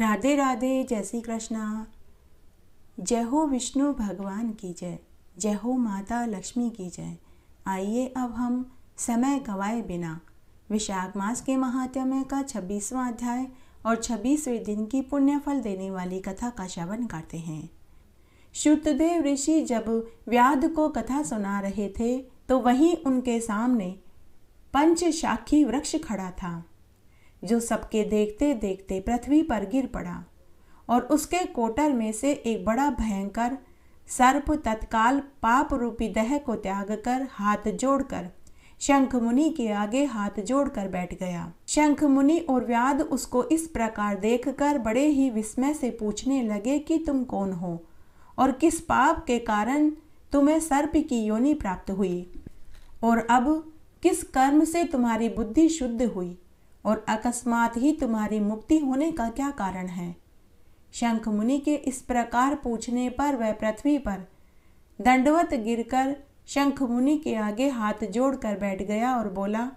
राधे राधे जय श्री कृष्णा जय हो विष्णु भगवान की जय जय हो माता लक्ष्मी की जय आइए अब हम समय गवाए बिना विशाख मास के महात्म्य का छब्बीसवा अध्याय और छब्बीसवें दिन की पुण्यफल देने वाली कथा का श्रवण करते हैं शुद्धदेव ऋषि जब व्याध को कथा सुना रहे थे तो वहीं उनके सामने पंचशाखी वृक्ष खड़ा था जो सबके देखते देखते पृथ्वी पर गिर पड़ा और उसके कोटर में से एक बड़ा भयंकर सर्प तत्काल पाप रूपी दह को त्याग कर हाथ जोड़कर शंख मुनि के आगे हाथ जोड़कर बैठ गया शंख मुनि और व्याद उसको इस प्रकार देखकर बड़े ही विस्मय से पूछने लगे कि तुम कौन हो और किस पाप के कारण तुम्हें सर्प की योनि प्राप्त हुई और अब किस कर्म से तुम्हारी बुद्धि शुद्ध हुई और अकस्मात ही तुम्हारी मुक्ति होने का क्या कारण है शंख मुनि के इस प्रकार पूछने पर वह पृथ्वी पर दंडवत गिरकर शंख मुनि के आगे हाथ जोड़कर बैठ गया और बोला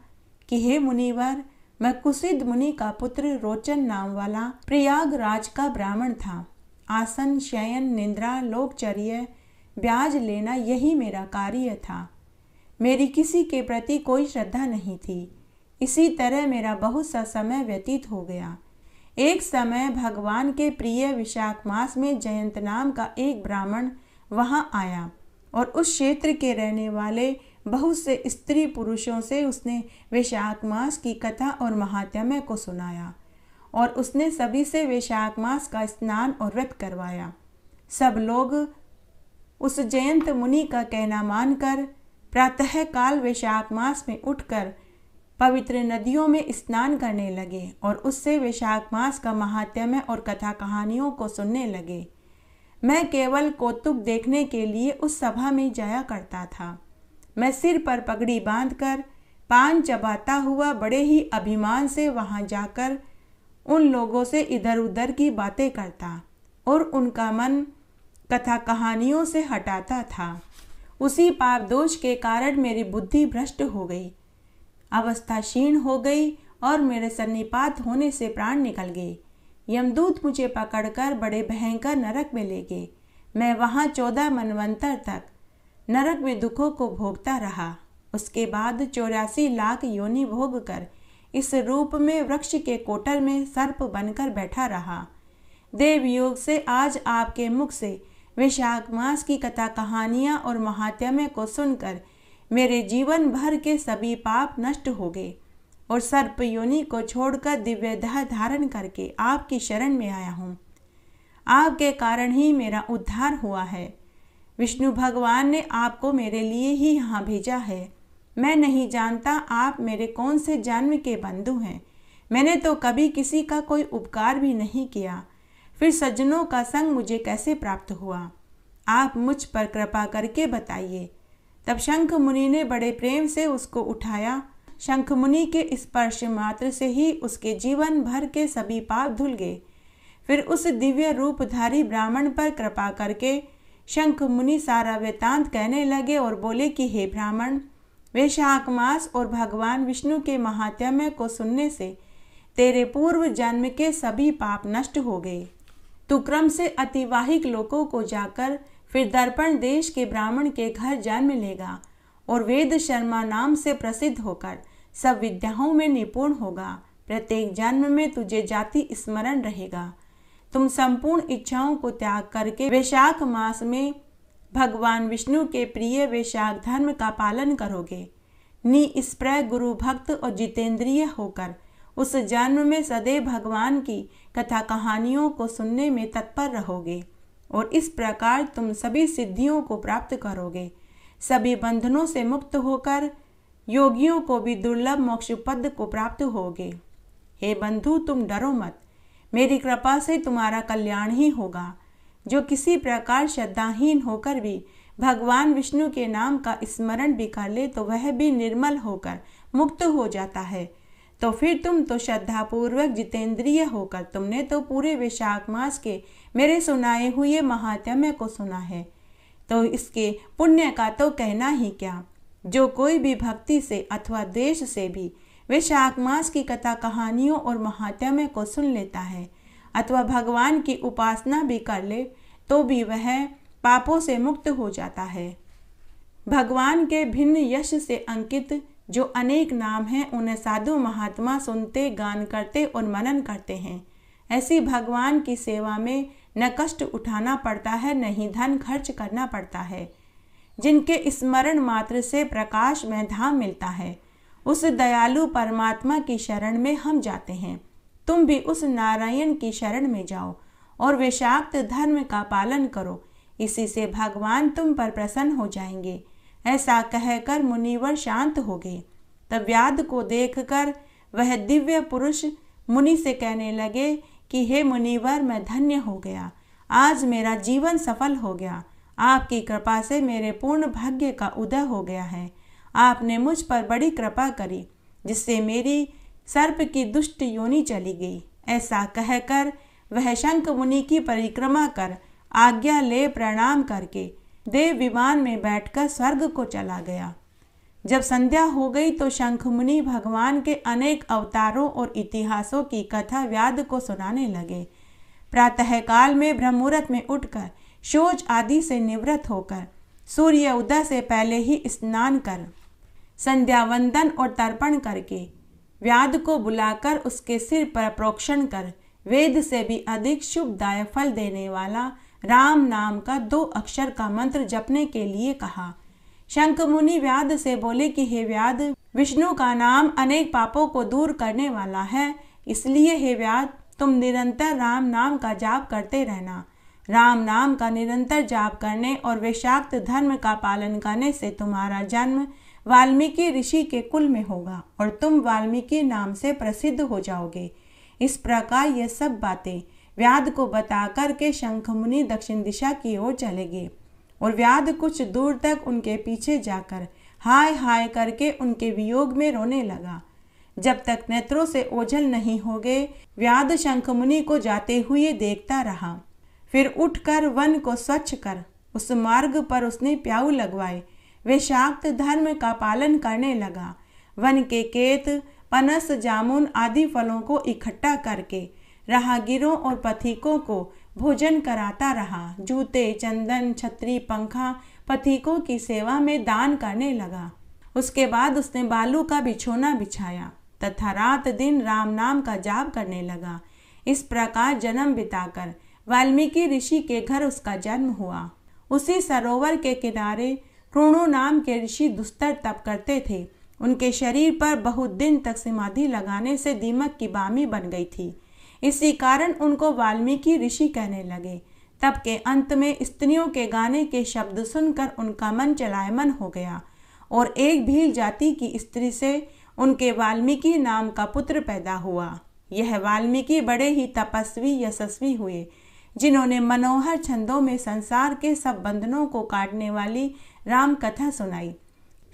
कि हे मुनिवर मैं कुसिद मुनि का पुत्र रोचन नाम वाला प्रयागराज का ब्राह्मण था आसन शयन निंद्रा लोकचर्य ब्याज लेना यही मेरा कार्य था मेरी किसी के प्रति कोई श्रद्धा नहीं थी इसी तरह मेरा बहुत सा समय व्यतीत हो गया एक समय भगवान के प्रिय विशाख मास में जयंत नाम का एक ब्राह्मण वहाँ आया और उस क्षेत्र के रहने वाले बहुत से स्त्री पुरुषों से उसने वैशाख मास की कथा और महात्म्य को सुनाया और उसने सभी से वैशाख मास का स्नान और व्रत करवाया सब लोग उस जयंत मुनि का कहना मानकर प्रातःकाल वैशाख मास में उठकर पवित्र नदियों में स्नान करने लगे और उससे वैशाख मास का महात्म्य और कथा कहानियों को सुनने लगे मैं केवल कौतुक देखने के लिए उस सभा में जाया करता था मैं सिर पर पगड़ी बांधकर पान चबाता हुआ बड़े ही अभिमान से वहां जाकर उन लोगों से इधर उधर की बातें करता और उनका मन कथा कहानियों से हटाता था उसी पाप दोष के कारण मेरी बुद्धि भ्रष्ट हो गई अवस्था क्षीण हो गई और मेरे सन्निपात होने से प्राण निकल गए यमदूत मुझे पकड़कर बड़े भयंकर नरक में ले गए मैं वहाँ चौदह मनवंतर तक नरक में दुखों को भोगता रहा उसके बाद चौरासी लाख योनि भोग कर इस रूप में वृक्ष के कोटर में सर्प बनकर बैठा रहा देव योग से आज आपके मुख से विशाख मास की कथा कहानियाँ और महात्म्य को सुनकर मेरे जीवन भर के सभी पाप नष्ट हो गए और सर्प योनि को छोड़कर दिव्य देह धारण करके आपकी शरण में आया हूँ आपके कारण ही मेरा उद्धार हुआ है विष्णु भगवान ने आपको मेरे लिए ही यहाँ भेजा है मैं नहीं जानता आप मेरे कौन से जन्म के बंधु हैं मैंने तो कभी किसी का कोई उपकार भी नहीं किया फिर सज्जनों का संग मुझे कैसे प्राप्त हुआ आप मुझ पर कृपा करके बताइए तब शंख मुनि ने बड़े प्रेम से उसको उठाया शंख मुनि के स्पर्श मात्र से ही उसके जीवन भर के सभी पाप धुल गए फिर उस दिव्य रूपधारी ब्राह्मण पर कृपा करके शंख मुनि सारा वेतांत कहने लगे और बोले कि हे ब्राह्मण वे मास और भगवान विष्णु के महात्म्य को सुनने से तेरे पूर्व जन्म के सभी पाप नष्ट हो गए तू क्रम से अतिवाहिक लोगों को जाकर फिर दर्पण देश के ब्राह्मण के घर जन्म लेगा और वेद शर्मा नाम से प्रसिद्ध होकर सब विद्याओं में निपुण होगा प्रत्येक जन्म में तुझे जाति स्मरण रहेगा तुम संपूर्ण इच्छाओं को त्याग करके वैशाख मास में भगवान विष्णु के प्रिय वैशाख धर्म का पालन करोगे निस्प्रय गुरु भक्त और जितेंद्रिय होकर उस जन्म में सदैव भगवान की कथा कहानियों को सुनने में तत्पर रहोगे और इस प्रकार तुम सभी सिद्धियों को प्राप्त करोगे सभी बंधनों से मुक्त होकर योगियों को भी दुर्लभ मोक्ष पद को प्राप्त होगे हे बंधु तुम डरो मत मेरी कृपा से तुम्हारा कल्याण ही होगा जो किसी प्रकार श्रद्धाहीन होकर भी भगवान विष्णु के नाम का स्मरण भी कर ले तो वह भी निर्मल होकर मुक्त हो जाता है तो फिर तुम तो श्रद्धापूर्वक जितेंद्रिय होकर तुमने तो पूरे वैशाख मास के मेरे सुनाए हुए महात्म्य को सुना है तो इसके पुण्य का तो कहना ही क्या जो कोई भी भक्ति से अथवा देश से भी वैशाख मास की कथा कहानियों और महात्म्य को सुन लेता है अथवा भगवान की उपासना भी कर ले तो भी वह पापों से मुक्त हो जाता है भगवान के भिन्न यश से अंकित जो अनेक नाम हैं उन्हें साधु महात्मा सुनते गान करते और मनन करते हैं ऐसी भगवान की सेवा में न कष्ट उठाना पड़ता है न ही धन खर्च करना पड़ता है जिनके स्मरण मात्र से प्रकाश में धाम मिलता है उस दयालु परमात्मा की शरण में हम जाते हैं तुम भी उस नारायण की शरण में जाओ और विषाक्त धर्म का पालन करो इसी से भगवान तुम पर प्रसन्न हो जाएंगे ऐसा कहकर मुनिवर शांत हो गए तब व्याध को देखकर वह दिव्य पुरुष मुनि से कहने लगे कि हे मुनिवर मैं धन्य हो गया आज मेरा जीवन सफल हो गया आपकी कृपा से मेरे पूर्ण भाग्य का उदय हो गया है आपने मुझ पर बड़ी कृपा करी जिससे मेरी सर्प की दुष्ट योनि चली गई ऐसा कहकर वह शंख मुनि की परिक्रमा कर आज्ञा ले प्रणाम करके देव विमान में बैठकर स्वर्ग को चला गया जब संध्या हो गई तो शंख मुनि भगवान के अनेक अवतारों और इतिहासों की कथा व्याध को सुनाने लगे प्रातःकाल में ब्रह्मूर्त में उठकर शोच आदि से निवृत्त होकर सूर्य उदय से पहले ही स्नान कर संध्या वंदन और तर्पण करके व्याध को बुलाकर उसके सिर पर प्रोक्षण कर वेद से भी अधिक शुभदायक फल देने वाला राम नाम का दो अक्षर का मंत्र जपने के लिए कहा शंख मुनि व्याध से बोले कि हे व्याध विष्णु का नाम अनेक पापों को दूर करने वाला है इसलिए हे व्याध तुम निरंतर राम नाम का जाप करते रहना राम नाम का निरंतर जाप करने और वैशाक्त धर्म का पालन करने से तुम्हारा जन्म वाल्मीकि ऋषि के कुल में होगा और तुम वाल्मीकि नाम से प्रसिद्ध हो जाओगे इस प्रकार ये सब बातें व्याध को बता कर के मुनि दक्षिण दिशा की ओर चले गए और व्याध कुछ दूर तक उनके पीछे जाकर हाय हाय करके उनके वियोग में रोने लगा जब तक नेत्रों से ओझल नहीं हो गए व्याध शंख मुनि को जाते हुए देखता रहा फिर उठकर वन को स्वच्छ कर उस मार्ग पर उसने प्याऊ लगवाए वे शाक्त धर्म का पालन करने लगा वन के केत पनस जामुन आदि फलों को इकट्ठा करके राहगीरों और पथिकों को भोजन कराता रहा जूते चंदन छतरी पंखा पथिकों की सेवा में दान करने लगा उसके बाद उसने बालू का बिछोना बिछाया तथा रात दिन राम नाम का जाप करने लगा इस प्रकार जन्म बिताकर वाल्मीकि ऋषि के घर उसका जन्म हुआ उसी सरोवर के किनारे क्रोणो नाम के ऋषि दुस्तर तप करते थे उनके शरीर पर बहुत दिन तक समाधि लगाने से दीमक की बामी बन गई थी इसी कारण उनको वाल्मीकि ऋषि कहने लगे तब के अंत में स्त्रियों के गाने के शब्द सुनकर उनका मन चलायमन हो गया और एक भील जाति की स्त्री से उनके वाल्मीकि नाम का पुत्र पैदा हुआ यह वाल्मीकि बड़े ही तपस्वी यशस्वी हुए जिन्होंने मनोहर छंदों में संसार के सब बंधनों को काटने वाली राम कथा सुनाई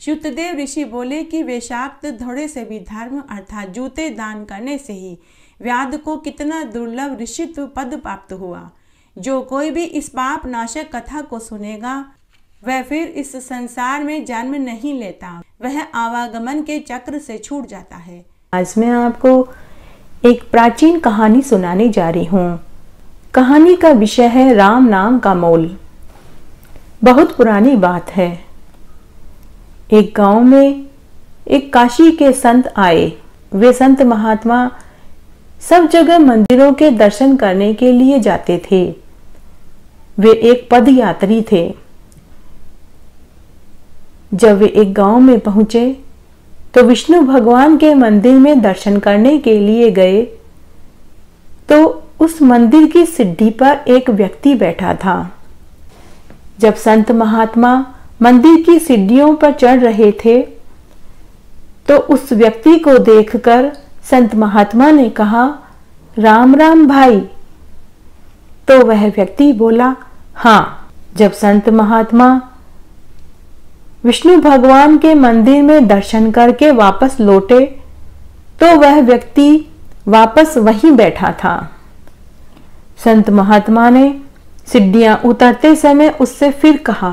शुद्धदेव ऋषि बोले कि वे शाक्त धोड़े से भी धर्म अर्थात जूते दान करने से ही व्याध को कितना दुर्लभ ऋषित्व पद प्राप्त हुआ जो कोई भी इस पाप नाशक कथा को सुनेगा वह फिर इस संसार में जन्म नहीं लेता वह आवागमन के चक्र से छूट जाता है आज मैं आपको एक प्राचीन कहानी सुनाने जा रही हूँ कहानी का विषय है राम नाम का मोल बहुत पुरानी बात है एक गांव में एक काशी के संत आए वे संत महात्मा सब जगह मंदिरों के दर्शन करने के लिए जाते थे वे एक पद यात्री थे जब वे एक गांव में पहुंचे तो विष्णु भगवान के मंदिर में दर्शन करने के लिए गए तो उस मंदिर की सिद्धि पर एक व्यक्ति बैठा था जब संत महात्मा मंदिर की सिद्धियों पर चढ़ रहे थे तो उस व्यक्ति को देखकर संत महात्मा ने कहा राम राम भाई तो वह व्यक्ति बोला हाँ जब संत महात्मा विष्णु भगवान के मंदिर में दर्शन करके वापस लौटे तो वह व्यक्ति वापस वहीं बैठा था संत महात्मा ने सिड्डियां उतरते समय उससे फिर कहा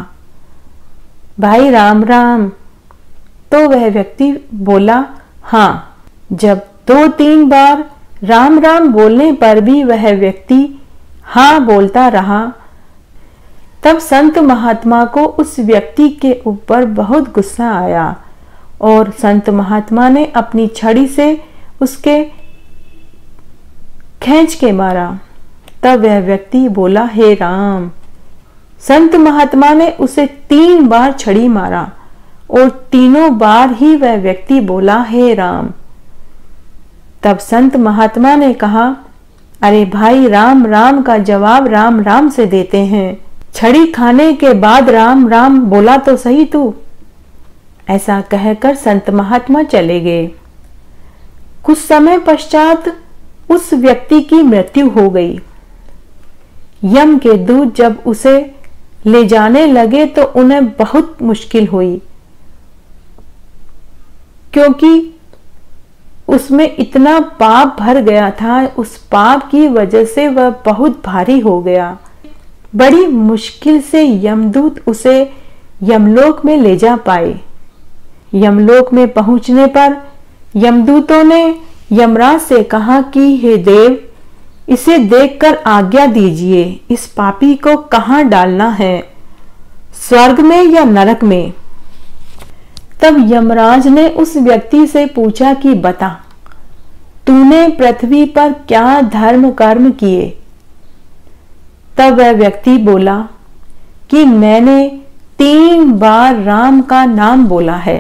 भाई राम राम तो वह व्यक्ति बोला हाँ जब दो तीन बार राम राम बोलने पर भी वह व्यक्ति हाँ बोलता रहा तब संत महात्मा को उस व्यक्ति के ऊपर बहुत गुस्सा आया और संत महात्मा ने अपनी छड़ी से उसके खींच के मारा तब वह व्यक्ति बोला हे राम संत महात्मा ने उसे तीन बार छड़ी मारा और तीनों बार ही वह व्यक्ति बोला हे राम तब संत महात्मा ने कहा अरे भाई राम राम का जवाब राम राम से देते हैं छड़ी खाने के बाद राम राम बोला तो सही तू ऐसा कहकर संत महात्मा चले गए कुछ समय पश्चात उस व्यक्ति की मृत्यु हो गई यम के दूत जब उसे ले जाने लगे तो उन्हें बहुत मुश्किल हुई क्योंकि उसमें इतना पाप भर गया था उस पाप की वजह से वह बहुत भारी हो गया बड़ी मुश्किल से यमदूत उसे यमलोक में ले जा पाए यमलोक में पहुंचने पर यमदूतों ने यमराज से कहा कि हे देव इसे देखकर आज्ञा दीजिए इस पापी को कहाँ डालना है स्वर्ग में या नरक में तब यमराज ने उस व्यक्ति से पूछा कि बता तूने पृथ्वी पर क्या धर्म कर्म किए तब वह व्यक्ति बोला कि मैंने तीन बार राम का नाम बोला है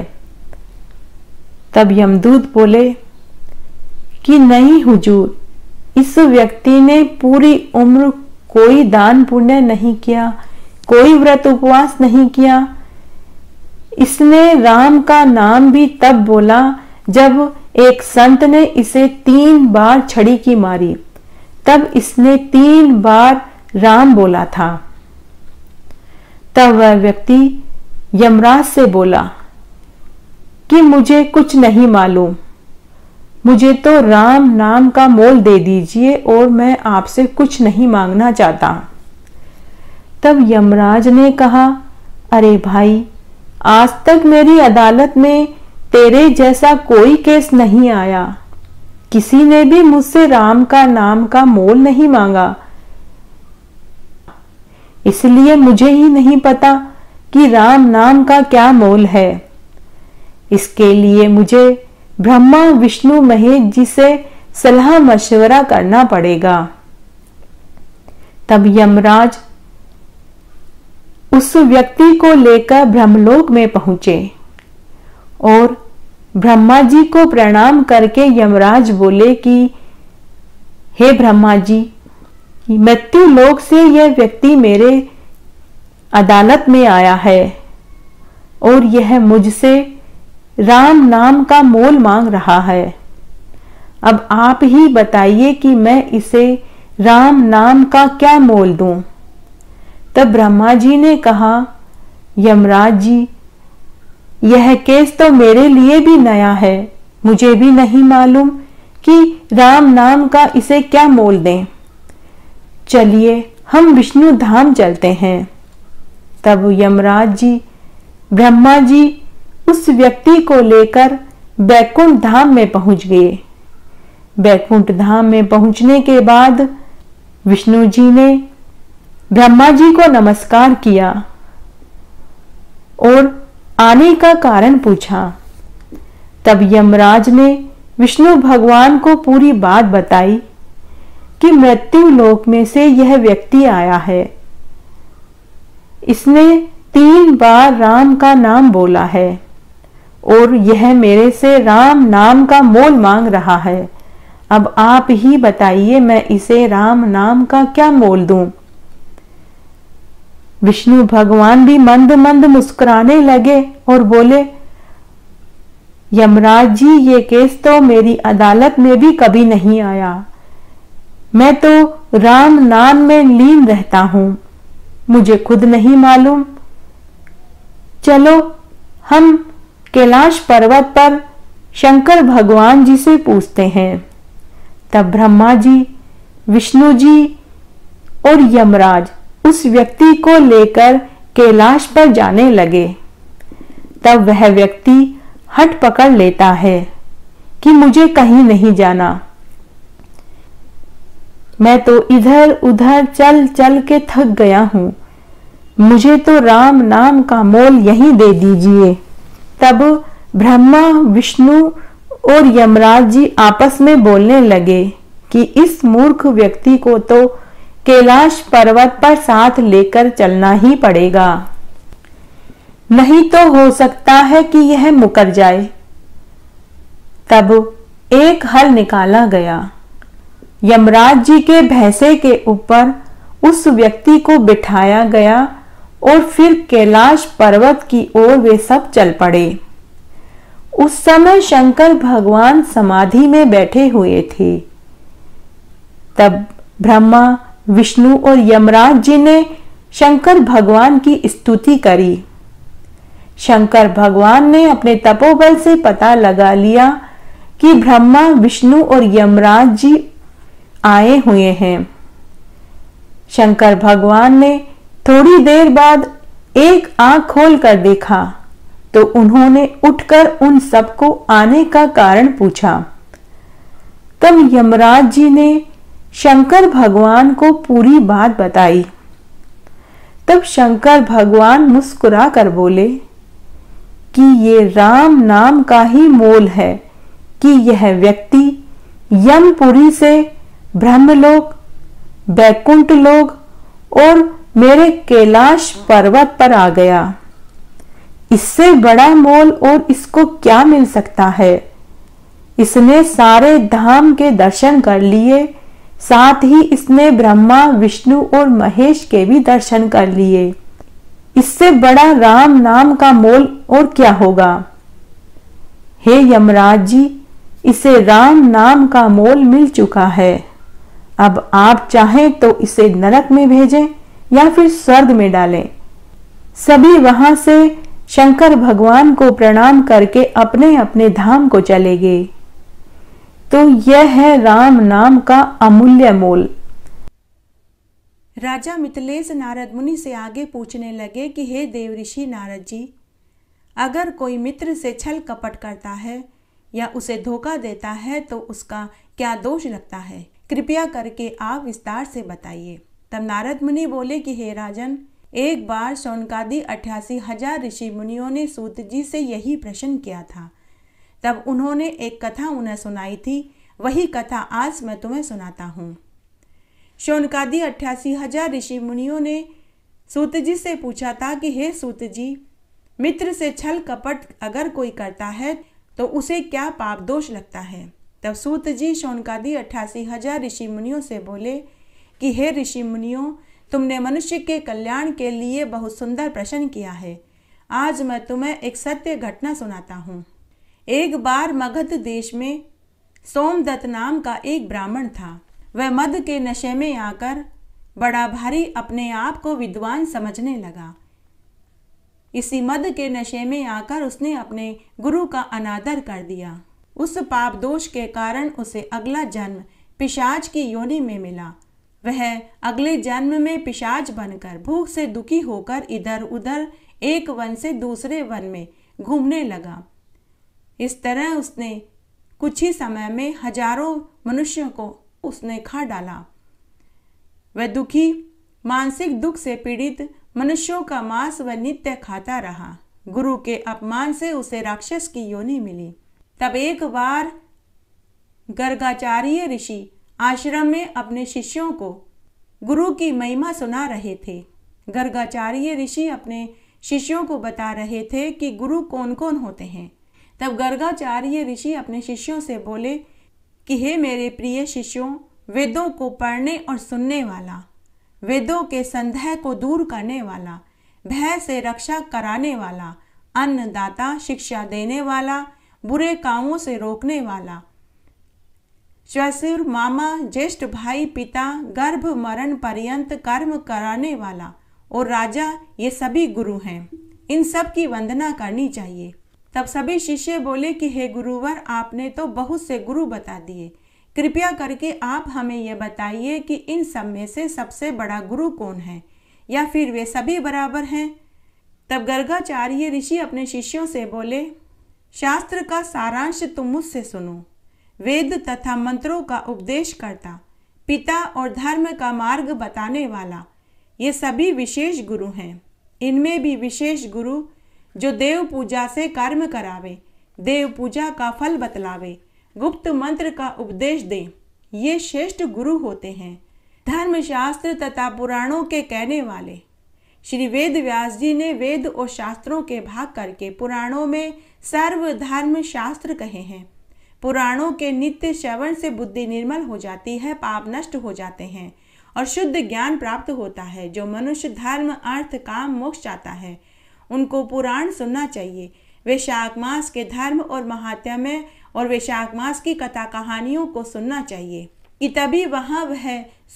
तब यमदूत बोले कि नहीं हुजूर इस व्यक्ति ने पूरी उम्र कोई दान पुण्य नहीं किया कोई व्रत उपवास नहीं किया इसने राम का नाम भी तब बोला जब एक संत ने इसे तीन बार छड़ी की मारी तब इसने तीन बार राम बोला था तब वह व्यक्ति यमराज से बोला कि मुझे कुछ नहीं मालूम मुझे तो राम नाम का मोल दे दीजिए और मैं आपसे कुछ नहीं मांगना चाहता तब यमराज ने कहा अरे भाई आज तक मेरी अदालत में तेरे जैसा कोई केस नहीं आया किसी ने भी मुझसे राम का नाम का मोल नहीं मांगा इसलिए मुझे ही नहीं पता कि राम नाम का क्या मोल है इसके लिए मुझे ब्रह्मा विष्णु महेश जी से सलाह मशवरा करना पड़ेगा तब यमराज उस व्यक्ति को लेकर ब्रह्मलोक में पहुंचे और ब्रह्मा जी को प्रणाम करके यमराज बोले कि हे ब्रह्मा जी मृत्यु लोक से यह व्यक्ति मेरे अदालत में आया है और यह मुझसे राम नाम का मोल मांग रहा है अब आप ही बताइए कि मैं इसे राम नाम का क्या मोल दूं? तब ब्रह्मा जी ने कहा यमराज जी यह केस तो मेरे लिए भी नया है मुझे भी नहीं मालूम कि राम नाम का इसे क्या मोल दें चलिए हम विष्णु धाम चलते हैं तब यमराज जी ब्रह्मा जी उस व्यक्ति को लेकर बैकुंठ धाम में पहुंच गए बैकुंठ धाम में पहुंचने के बाद विष्णु जी ने ब्रह्मा जी को नमस्कार किया और आने का कारण पूछा तब यमराज ने विष्णु भगवान को पूरी बात बताई कि मृत्यु लोक में से यह व्यक्ति आया है इसने तीन बार राम का नाम बोला है और यह मेरे से राम नाम का मोल मांग रहा है अब आप ही बताइए मैं इसे राम नाम का क्या मोल दूं? विष्णु भगवान भी मंद मंद मुस्कुराने लगे और बोले यमराज जी ये केस तो मेरी अदालत में भी कभी नहीं आया मैं तो राम नाम में लीन रहता हूं मुझे खुद नहीं मालूम चलो हम कैलाश पर्वत पर शंकर भगवान जी से पूछते हैं तब ब्रह्मा जी विष्णु जी और यमराज उस व्यक्ति को लेकर कैलाश पर जाने लगे तब वह व्यक्ति हट पकड़ लेता है कि मुझे कहीं नहीं जाना मैं तो इधर उधर चल चल के थक गया हूं मुझे तो राम नाम का मोल यहीं दे दीजिए तब ब्रह्मा विष्णु और यमराज जी आपस में बोलने लगे कि इस मूर्ख व्यक्ति को तो कैलाश पर्वत पर साथ लेकर चलना ही पड़ेगा नहीं तो हो सकता है कि यह मुकर जाए तब एक हल निकाला गया यमराज जी के भैंसे के ऊपर उस व्यक्ति को बिठाया गया और फिर कैलाश पर्वत की ओर वे सब चल पड़े उस समय शंकर भगवान समाधि में बैठे हुए थे तब ब्रह्मा विष्णु और यमराज जी ने शंकर भगवान की स्तुति करी शंकर भगवान ने अपने तपोबल से पता लगा लिया कि ब्रह्मा विष्णु और यमराज जी आए हुए हैं शंकर भगवान ने थोड़ी देर बाद एक आंख खोल कर देखा तो उन्होंने उठकर उन सबको आने का कारण पूछा तब यमराज जी ने शंकर भगवान को पूरी बात बताई तब शंकर भगवान मुस्कुरा कर बोले कि ये राम नाम का ही मोल है कि यह व्यक्ति यमपुरी से ब्रह्मलोक बैकुंठ लोग और मेरे कैलाश पर्वत पर आ गया इससे बड़ा मोल और इसको क्या मिल सकता है इसने सारे धाम के दर्शन कर लिए साथ ही इसने ब्रह्मा विष्णु और महेश के भी दर्शन कर लिए इससे बड़ा राम नाम का मोल और क्या होगा हे यमराज जी इसे राम नाम का मोल मिल चुका है अब आप चाहें तो इसे नरक में भेजें या फिर स्वर्ग में डालें सभी वहां से शंकर भगवान को प्रणाम करके अपने अपने धाम को चले गए तो यह है राम नाम का अमूल्य मोल राजा मितलेश नारद मुनि से आगे पूछने लगे कि हे देव ऋषि नारद जी अगर कोई मित्र से छल कपट करता है या उसे धोखा देता है तो उसका क्या दोष लगता है कृपया करके आप विस्तार से बताइए तब नारद मुनि बोले कि हे राजन एक बार सोनकादी अठासी हजार ऋषि मुनियों ने सूत जी से यही प्रश्न किया था तब उन्होंने एक कथा उन्हें सुनाई थी वही कथा आज मैं तुम्हें सुनाता हूँ शोनकादी अट्ठासी हजार ऋषि मुनियों ने सूत जी से पूछा था कि हे सूत जी मित्र से छल कपट अगर कोई करता है तो उसे क्या पाप दोष लगता है तब सूत जी शोनकादी अट्ठासी हजार ऋषि मुनियों से बोले कि हे ऋषि मुनियों तुमने मनुष्य के कल्याण के लिए बहुत सुंदर प्रश्न किया है आज मैं तुम्हें एक सत्य घटना सुनाता हूँ एक बार मगध देश में सोमदत्त नाम का एक ब्राह्मण था वह मद के नशे में आकर बड़ा भारी अपने आप को विद्वान समझने लगा इसी मद के नशे में आकर उसने अपने गुरु का अनादर कर दिया उस पाप दोष के कारण उसे अगला जन्म पिशाच की योनि में मिला वह अगले जन्म में पिशाच बनकर भूख से दुखी होकर इधर उधर एक वन से दूसरे वन में घूमने लगा इस तरह उसने कुछ ही समय में हजारों मनुष्यों को उसने खा डाला वह दुखी मानसिक दुख से पीड़ित मनुष्यों का मांस वह नित्य खाता रहा गुरु के अपमान से उसे राक्षस की योनि मिली तब एक बार गर्गाचार्य ऋषि आश्रम में अपने शिष्यों को गुरु की महिमा सुना रहे थे गर्गाचार्य ऋषि अपने शिष्यों को बता रहे थे कि गुरु कौन कौन होते हैं तब गर्गाचार्य ऋषि अपने शिष्यों से बोले कि हे मेरे प्रिय शिष्यों वेदों को पढ़ने और सुनने वाला वेदों के संदेह को दूर करने वाला भय से रक्षा कराने वाला अन्नदाता शिक्षा देने वाला बुरे कामों से रोकने वाला श्वसुर मामा ज्येष्ठ भाई पिता गर्भ मरण पर्यंत कर्म कराने वाला और राजा ये सभी गुरु हैं इन सब की वंदना करनी चाहिए तब सभी शिष्य बोले कि हे गुरुवर आपने तो बहुत से गुरु बता दिए कृपया करके आप हमें यह बताइए कि इन सब में से सबसे बड़ा गुरु कौन है या फिर वे सभी बराबर हैं तब गर्गाचार्य ऋषि अपने शिष्यों से बोले शास्त्र का सारांश तुम मुझसे सुनो वेद तथा मंत्रों का उपदेश करता पिता और धर्म का मार्ग बताने वाला ये सभी विशेष गुरु हैं इनमें भी विशेष गुरु जो देव पूजा से कर्म करावे देव पूजा का फल बतलावे गुप्त मंत्र का उपदेश दे ये श्रेष्ठ गुरु होते हैं धर्मशास्त्र तथा पुराणों के कहने वाले श्री वेद व्यास जी ने वेद और शास्त्रों के भाग करके पुराणों में सर्वधर्म शास्त्र कहे हैं पुराणों के नित्य श्रवण से बुद्धि निर्मल हो जाती है पाप नष्ट हो जाते हैं और शुद्ध ज्ञान प्राप्त होता है जो मनुष्य धर्म अर्थ काम मोक्ष चाहता है उनको पुराण सुनना चाहिए वैशाख मास के धर्म और महात्म्य और वैशाख मास की कथा कहानियों को सुनना चाहिए कि तभी वहाँ वह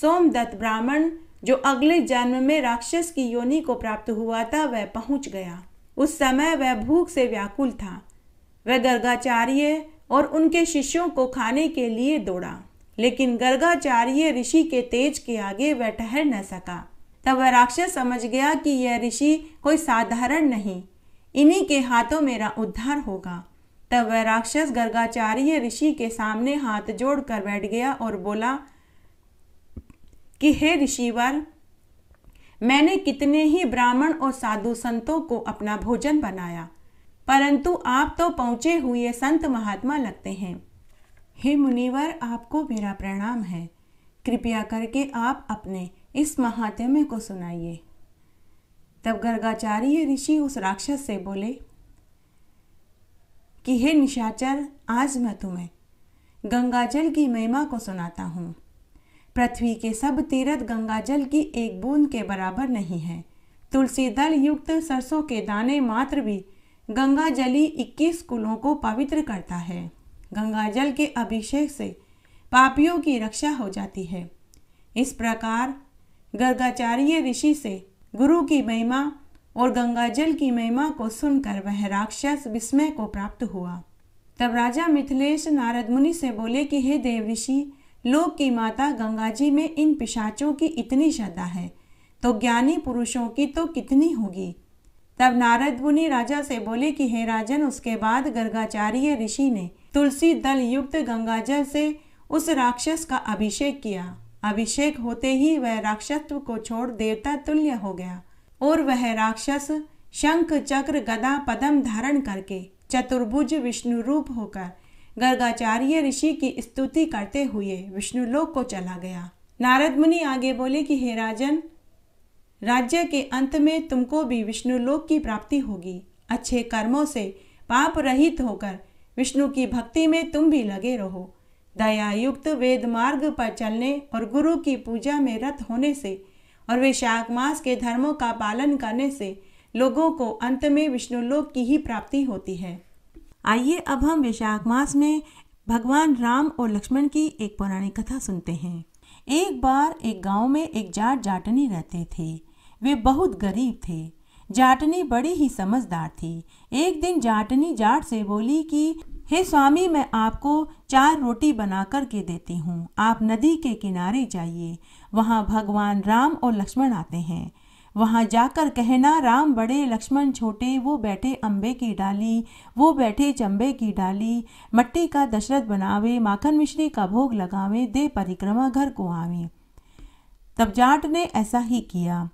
सोमदत्त ब्राह्मण जो अगले जन्म में राक्षस की योनि को प्राप्त हुआ था वह पहुँच गया उस समय वह भूख से व्याकुल था वह गर्गाचार्य और उनके शिष्यों को खाने के लिए दौड़ा लेकिन गर्गाचार्य ऋषि के तेज के आगे वह ठहर न सका तब वह राक्षस समझ गया कि यह ऋषि कोई साधारण नहीं इन्हीं के हाथों मेरा उद्धार होगा तब वह राक्षस गर्गाचार्य ऋषि के सामने हाथ जोड़कर बैठ गया और बोला कि हे ऋषिवर मैंने कितने ही ब्राह्मण और साधु संतों को अपना भोजन बनाया परंतु आप तो पहुंचे हुए संत महात्मा लगते हैं हे मुनिवर आपको मेरा प्रणाम है कृपया करके आप अपने इस महात्म्य को सुनाइए तब गर्गाचार्य ऋषि उस राक्षस से बोले कि हे निशाचर आज मैं तुम्हें गंगाजल की महिमा को सुनाता हूँ पृथ्वी के सब तीरथ गंगाजल की एक बूंद के बराबर नहीं है तुलसी दल युक्त सरसों के दाने मात्र भी गंगा जली इक्कीस कुलों को पवित्र करता है गंगा जल के अभिषेक से पापियों की रक्षा हो जाती है इस प्रकार गर्गाचार्य ऋषि से गुरु की महिमा और गंगाजल की महिमा को सुनकर वह राक्षस विस्मय को प्राप्त हुआ तब राजा मिथिलेश नारद मुनि से बोले कि हे देव ऋषि लोक की माता गंगा जी में इन पिशाचों की इतनी श्रद्धा है तो ज्ञानी पुरुषों की तो कितनी होगी तब नारद मुनि राजा से बोले कि हे राजन उसके बाद गर्गाचार्य ऋषि ने तुलसी दल युक्त गंगाजल से उस राक्षस का अभिषेक किया अभिषेक होते ही वह राक्षसत्व को छोड़ देवता तुल्य हो गया और वह राक्षस शंख चक्र गदा पदम धारण करके चतुर्भुज विष्णु रूप होकर गर्गाचार्य ऋषि की स्तुति करते हुए विष्णुलोक को चला गया नारद मुनि आगे बोले कि हे राजन राज्य के अंत में तुमको भी विष्णुलोक की प्राप्ति होगी अच्छे कर्मों से पाप रहित होकर विष्णु की भक्ति में तुम भी लगे रहो दया युक्त वेद मार्ग पर चलने और गुरु की पूजा में रत होने से और वे शाख मास के धर्मों का पालन करने से लोगों को अंत में विष्णुलोक की ही प्राप्ति होती है आइए अब हम विशाख मास में भगवान राम और लक्ष्मण की एक पौराणिक कथा सुनते हैं एक बार एक गांव में एक जाट जाटनी रहते थे वे बहुत गरीब थे जाटनी बड़ी ही समझदार थी एक दिन जाटनी जाट से बोली कि हे स्वामी मैं आपको चार रोटी बना कर के देती हूँ आप नदी के किनारे जाइए वहाँ भगवान राम और लक्ष्मण आते हैं वहाँ जाकर कहना राम बड़े लक्ष्मण छोटे वो बैठे अम्बे की डाली वो बैठे चंबे की डाली मट्टी का दशरथ बनावे माखन मिश्री का भोग लगावे दे परिक्रमा घर को आवे तब जाट ने ऐसा ही किया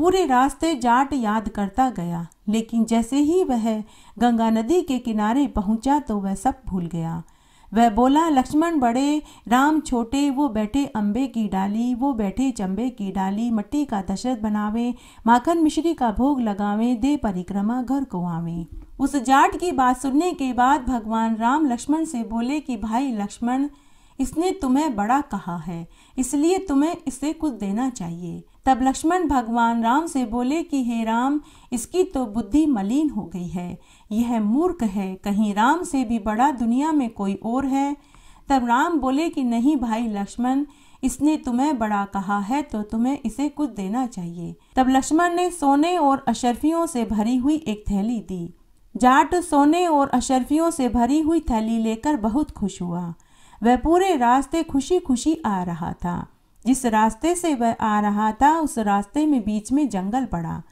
पूरे रास्ते जाट याद करता गया लेकिन जैसे ही वह गंगा नदी के किनारे पहुंचा तो वह सब भूल गया वह बोला लक्ष्मण बड़े राम छोटे वो बैठे अम्बे की डाली वो बैठे चंबे की डाली मट्टी का दशरथ बनावे माखन मिश्री का भोग लगावे दे परिक्रमा घर को आवे उस जाट की बात सुनने के बाद भगवान राम लक्ष्मण से बोले कि भाई लक्ष्मण इसने तुम्हें बड़ा कहा है इसलिए तुम्हें इसे कुछ देना चाहिए तब लक्ष्मण भगवान राम से बोले कि हे राम इसकी तो बुद्धि मलिन हो गई है यह मूर्ख है कहीं राम से भी बड़ा दुनिया में कोई और है तब राम बोले कि नहीं भाई लक्ष्मण इसने तुम्हें बड़ा कहा है तो तुम्हें इसे कुछ देना चाहिए तब लक्ष्मण ने सोने और अशरफियों से भरी हुई एक थैली दी जाट सोने और अशरफियों से भरी हुई थैली लेकर बहुत खुश हुआ वह पूरे रास्ते खुशी खुशी आ रहा था जिस रास्ते से वह आ रहा था उस रास्ते में बीच में जंगल पड़ा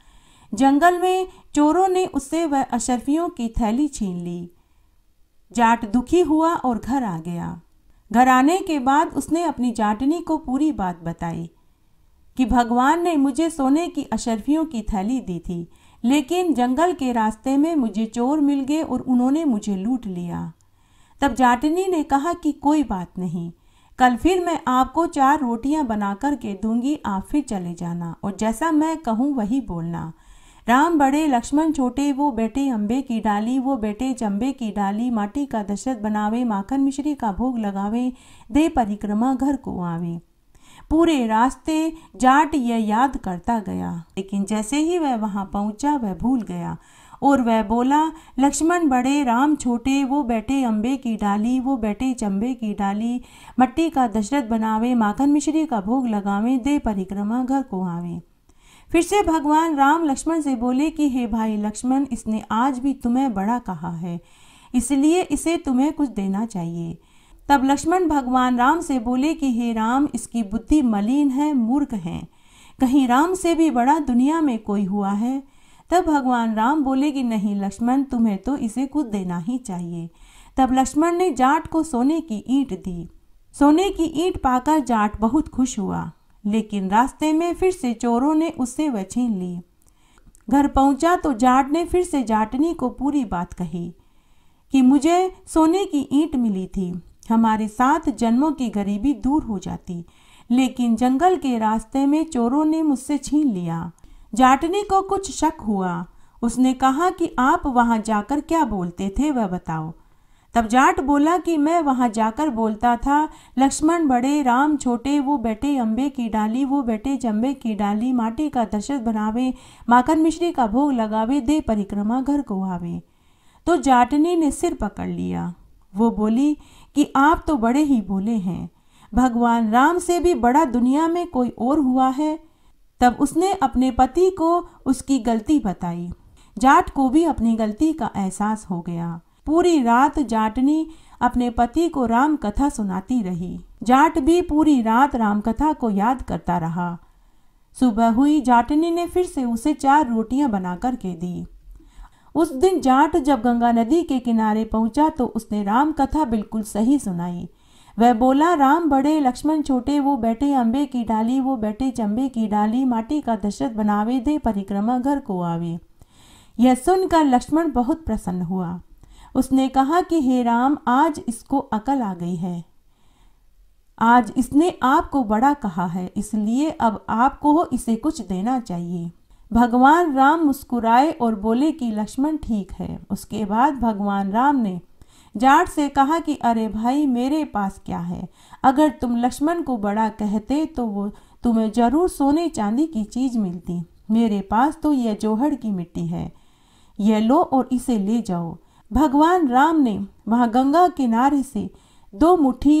जंगल में चोरों ने उससे वह अशरफियों की थैली छीन ली जाट दुखी हुआ और घर आ गया घर आने के बाद उसने अपनी जाटनी को पूरी बात बताई कि भगवान ने मुझे सोने की अशरफियों की थैली दी थी लेकिन जंगल के रास्ते में मुझे चोर मिल गए और उन्होंने मुझे लूट लिया तब जाटनी ने कहा कि कोई बात नहीं कल फिर मैं आपको चार रोटियां बना कर के दूंगी आप फिर चले जाना और जैसा मैं कहूँ वही बोलना राम बड़े लक्ष्मण छोटे वो बेटे अम्बे की डाली वो बेटे चंबे की डाली माटी का दशरथ बनावे माखन मिश्री का भोग लगावे दे परिक्रमा घर को आवे पूरे रास्ते जाट यह याद करता गया लेकिन जैसे ही वह वहाँ पहुँचा वह भूल गया और वह बोला लक्ष्मण बड़े राम छोटे वो बैठे अम्बे की डाली वो बैठे चंबे की डाली मट्टी का दशरथ बनावे माखन मिश्री का भोग लगावे दे परिक्रमा घर को आवे फिर से भगवान राम लक्ष्मण से बोले कि हे भाई लक्ष्मण इसने आज भी तुम्हें बड़ा कहा है इसलिए इसे तुम्हें कुछ देना चाहिए तब लक्ष्मण भगवान राम से बोले कि हे राम इसकी बुद्धि मलिन है मूर्ख है कहीं राम से भी बड़ा दुनिया में कोई हुआ है तब भगवान राम बोले कि नहीं लक्ष्मण तुम्हें तो इसे कुछ देना ही चाहिए तब लक्ष्मण ने जाट को सोने की ईंट दी सोने की ईंट पाकर जाट बहुत खुश हुआ लेकिन रास्ते में फिर से चोरों ने उससे वह छीन ली घर पहुंचा तो जाट ने फिर से जाटनी को पूरी बात कही कि मुझे सोने की ईंट मिली थी हमारे साथ जन्मों की गरीबी दूर हो जाती लेकिन जंगल के रास्ते में चोरों ने मुझसे छीन लिया जाटनी को कुछ शक हुआ उसने कहा कि आप वहाँ जाकर क्या बोलते थे वह बताओ तब जाट बोला कि मैं वहाँ जाकर बोलता था लक्ष्मण बड़े राम छोटे वो बेटे अम्बे की डाली वो बेटे जम्बे की डाली माटी का दशरथ बनावे माखन मिश्री का भोग लगावे दे परिक्रमा घर को आवे तो जाटनी ने सिर पकड़ लिया वो बोली कि आप तो बड़े ही बोले हैं भगवान राम से भी बड़ा दुनिया में कोई और हुआ है तब उसने अपने पति को उसकी गलती बताई जाट को भी अपनी गलती का एहसास हो गया पूरी रात जाटनी अपने पति को राम कथा सुनाती रही जाट भी पूरी रात राम कथा को याद करता रहा सुबह हुई जाटनी ने फिर से उसे चार रोटियां बनाकर के दी उस दिन जाट जब गंगा नदी के किनारे पहुंचा तो उसने राम कथा बिल्कुल सही सुनाई वह बोला राम बड़े लक्ष्मण छोटे वो बैठे अम्बे की डाली वो बैठे चंबे की डाली माटी का दशरथ बनावे दे परिक्रमा घर को आवे यह सुनकर लक्ष्मण बहुत प्रसन्न हुआ उसने कहा कि हे राम आज इसको अकल आ गई है आज इसने आपको बड़ा कहा है इसलिए अब आपको इसे कुछ देना चाहिए भगवान राम मुस्कुराए और बोले कि लक्ष्मण ठीक है उसके बाद भगवान राम ने जाट से कहा कि अरे भाई मेरे पास क्या है अगर तुम लक्ष्मण को बड़ा कहते तो वो तुम्हें जरूर सोने चांदी की चीज मिलती मेरे पास तो यह जोहड़ की मिट्टी है यह लो और इसे ले जाओ भगवान राम ने वहां गंगा किनारे से दो मुट्ठी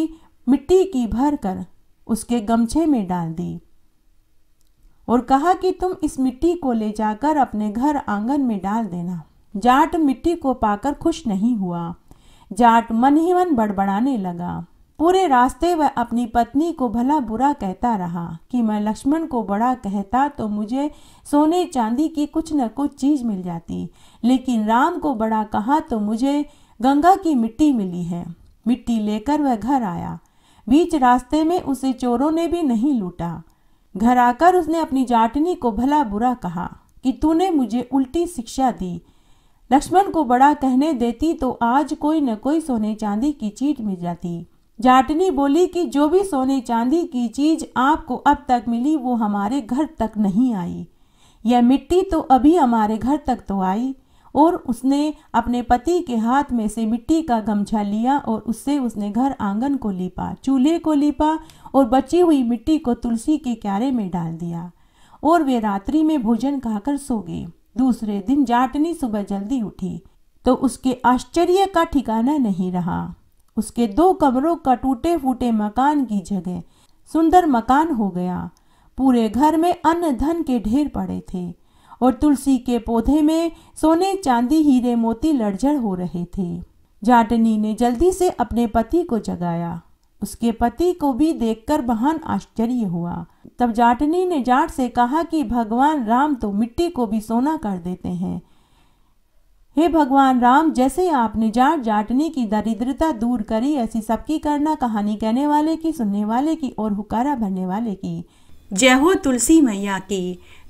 मिट्टी की भर कर उसके गमछे में डाल दी और कहा कि तुम इस मिट्टी को ले जाकर अपने घर आंगन में डाल देना जाट मिट्टी को पाकर खुश नहीं हुआ जाट मन ही मन बड़बड़ाने लगा पूरे रास्ते वह अपनी पत्नी को भला बुरा कहता रहा कि मैं लक्ष्मण को बड़ा कहता तो मुझे सोने चांदी की कुछ न कुछ चीज मिल जाती लेकिन राम को बड़ा कहा तो मुझे गंगा की मिट्टी मिली है मिट्टी लेकर वह घर आया बीच रास्ते में उसे चोरों ने भी नहीं लूटा घर आकर उसने अपनी जाटनी को भला बुरा कहा कि तूने मुझे उल्टी शिक्षा दी लक्ष्मण को बड़ा कहने देती तो आज कोई न कोई सोने चांदी की चीट मिल जाती जाटनी बोली कि जो भी सोने चांदी की चीज आपको अब तक मिली वो हमारे घर तक नहीं आई यह मिट्टी तो अभी हमारे घर तक तो आई और उसने अपने पति के हाथ में से मिट्टी का गमछा लिया और उससे उसने घर आंगन को लीपा चूल्हे को लीपा और बची हुई मिट्टी को तुलसी के क्यारे में डाल दिया और वे रात्रि में भोजन खाकर सो गए दूसरे दिन जाटनी सुबह जल्दी उठी तो उसके आश्चर्य का ठिकाना नहीं रहा उसके दो कमरों का टूटे फूटे मकान की जगह सुंदर मकान हो गया पूरे घर में अन्न धन के ढेर पड़े थे और तुलसी के पौधे में सोने चांदी हीरे मोती लड़झड़ हो रहे थे जाटनी ने जल्दी से अपने पति को जगाया उसके पति को भी देखकर बहन आश्चर्य हुआ तब जाटनी ने जाट से कहा कि भगवान राम तो मिट्टी को भी सोना कर देते हैं हे भगवान राम जैसे आपने जाट जाटनी की दरिद्रता दूर करी ऐसी सबकी करना कहानी कहने वाले की सुनने वाले की और हुकारा भरने वाले की जय हो तुलसी मैया की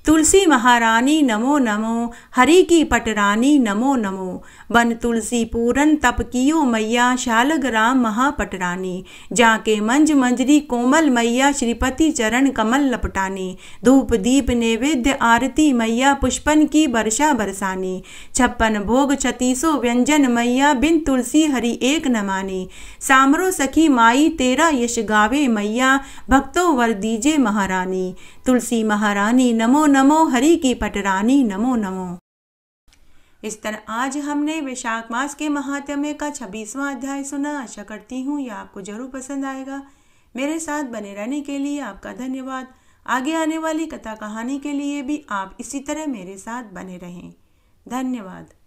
तुलसी महारानी नमो नमो हरि की पटरानी नमो नमो बन तुलसी पूरन तप कियो मैया शालग राम महापटरानी जाके मंज मंजरी कोमल मैया श्रीपति चरण कमल लपटानी धूप दीप नैवेद्य आरती मैया पुष्पन की वर्षा बरसानी छप्पन भोग छतीसो व्यंजन मैया बिन तुलसी हरि एक नमानी सामरो सखी माई तेरा यश गावे मैया भक्तो वर दीजे महारानी तुलसी महारानी नमो नमो नमो हरि की पटरानी नमो नमो इस तरह आज हमने वैशाख मास के महात्म्य का छब्बीसवां अध्याय सुना आशा करती हूँ यह आपको जरूर पसंद आएगा मेरे साथ बने रहने के लिए आपका धन्यवाद आगे आने वाली कथा कहानी के लिए भी आप इसी तरह मेरे साथ बने रहें धन्यवाद